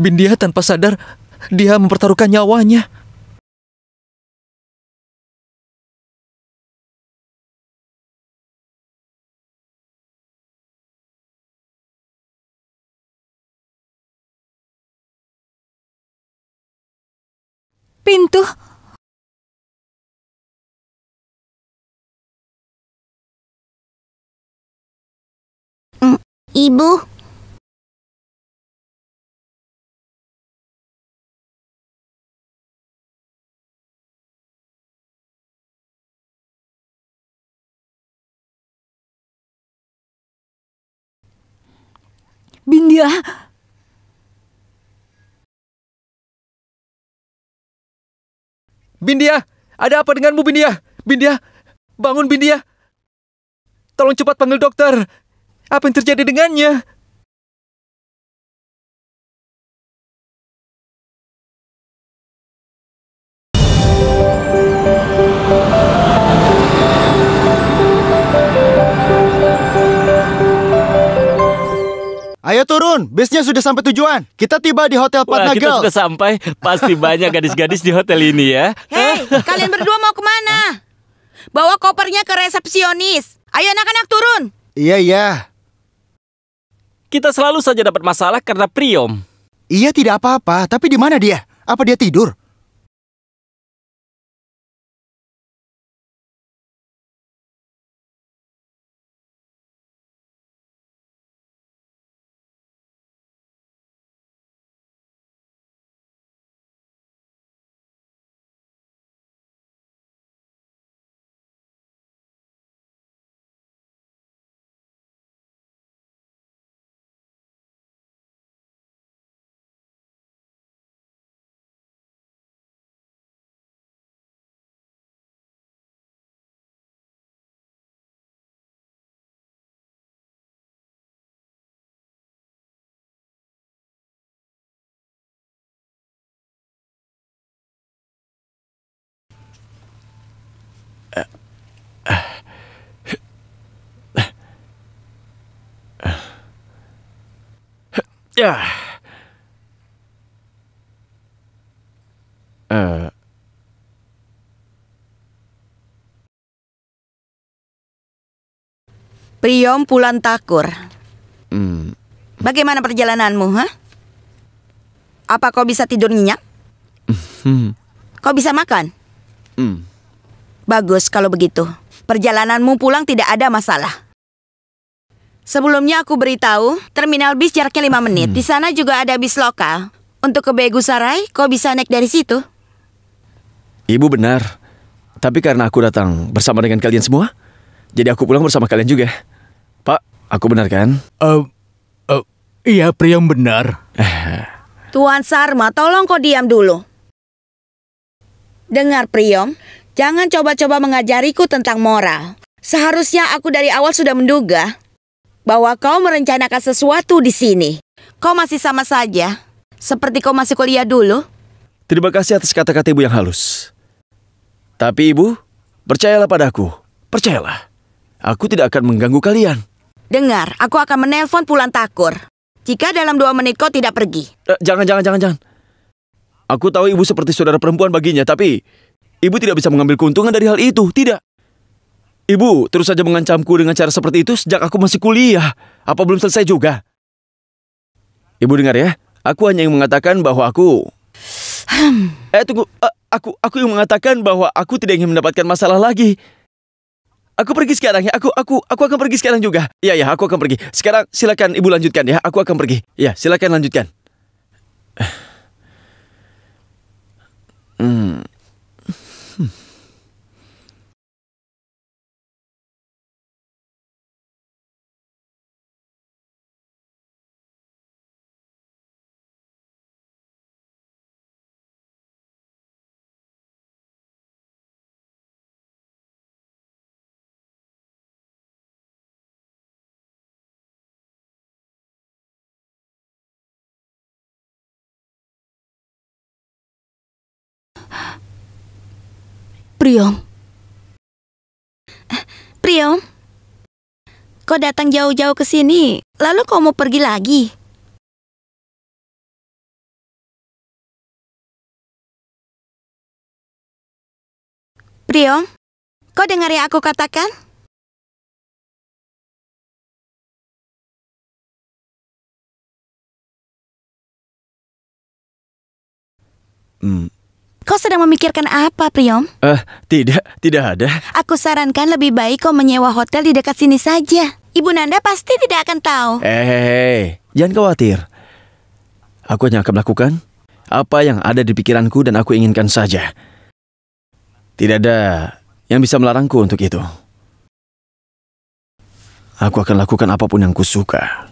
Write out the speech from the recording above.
Bin dia tanpa sadar dia mempertaruhkan nyawanya. Pintu. Mm, Ibu. Bindia, Bindia, Ada apa denganmu, Bindia? Bindia, Bangun, Bindia. Tolong cepat panggil dokter! Apa yang terjadi dengannya? Ayo turun, bisnya sudah sampai tujuan. Kita tiba di Hotel Patna Wah, kita Girls. sudah sampai. Pasti banyak gadis-gadis di hotel ini ya. Hei, kalian berdua mau kemana? Bawa kopernya ke resepsionis. Ayo anak-anak turun. Iya, iya. Kita selalu saja dapat masalah karena Priom. Iya, tidak apa-apa. Tapi di mana dia? Apa dia tidur? Ah. Uh. Priom Pulan Takur. Hmm. Bagaimana perjalananmu, ha? Apa kau bisa tidur nyenyak? Hmm. Kau bisa makan? Hmm. Bagus kalau begitu. Perjalananmu pulang tidak ada masalah. Sebelumnya aku beritahu, terminal bis jaraknya lima menit. Hmm. Di sana juga ada bis lokal. Untuk ke Begu kau bisa naik dari situ. Ibu benar. Tapi karena aku datang bersama dengan kalian semua, jadi aku pulang bersama kalian juga. Pak, aku benar kan? Uh, uh, iya, Priam benar. Eh. Tuan Sarma, tolong kau diam dulu. Dengar, Priyom, Jangan coba-coba mengajariku tentang moral. Seharusnya aku dari awal sudah menduga bahwa kau merencanakan sesuatu di sini. Kau masih sama saja, seperti kau masih kuliah dulu. Terima kasih atas kata-kata ibu yang halus. Tapi ibu, percayalah padaku. Percayalah, aku tidak akan mengganggu kalian. Dengar, aku akan menelpon pulang Takur. Jika dalam dua menit kau tidak pergi. Eh, jangan, jangan, jangan, jangan. Aku tahu ibu seperti saudara perempuan baginya, tapi ibu tidak bisa mengambil keuntungan dari hal itu, tidak. Ibu terus saja mengancamku dengan cara seperti itu sejak aku masih kuliah. Apa belum selesai juga? Ibu dengar ya, aku hanya ingin mengatakan bahwa aku... Hmm. Eh tunggu, uh, aku aku yang mengatakan bahwa aku tidak ingin mendapatkan masalah lagi. Aku pergi sekarang ya. Aku aku aku akan pergi sekarang juga. Ya ya, aku akan pergi. Sekarang silakan ibu lanjutkan ya. Aku akan pergi. Ya, silakan lanjutkan. Eh. hmm. hmm. Priom. Eh, Priom, kau datang jauh-jauh ke sini, lalu kau mau pergi lagi? Priom, kau dengar yang aku katakan? Hmm, sedang memikirkan apa, Priom? Eh, uh, tidak, tidak ada. Aku sarankan lebih baik kau menyewa hotel di dekat sini saja. Ibu Nanda pasti tidak akan tahu. Eh, hey, eh, eh, hey. Eh. jangan khawatir. Aku hanya akan melakukan apa yang ada di pikiranku dan aku inginkan saja. Tidak ada yang bisa melarangku untuk itu. Aku akan lakukan apapun yang kusuka.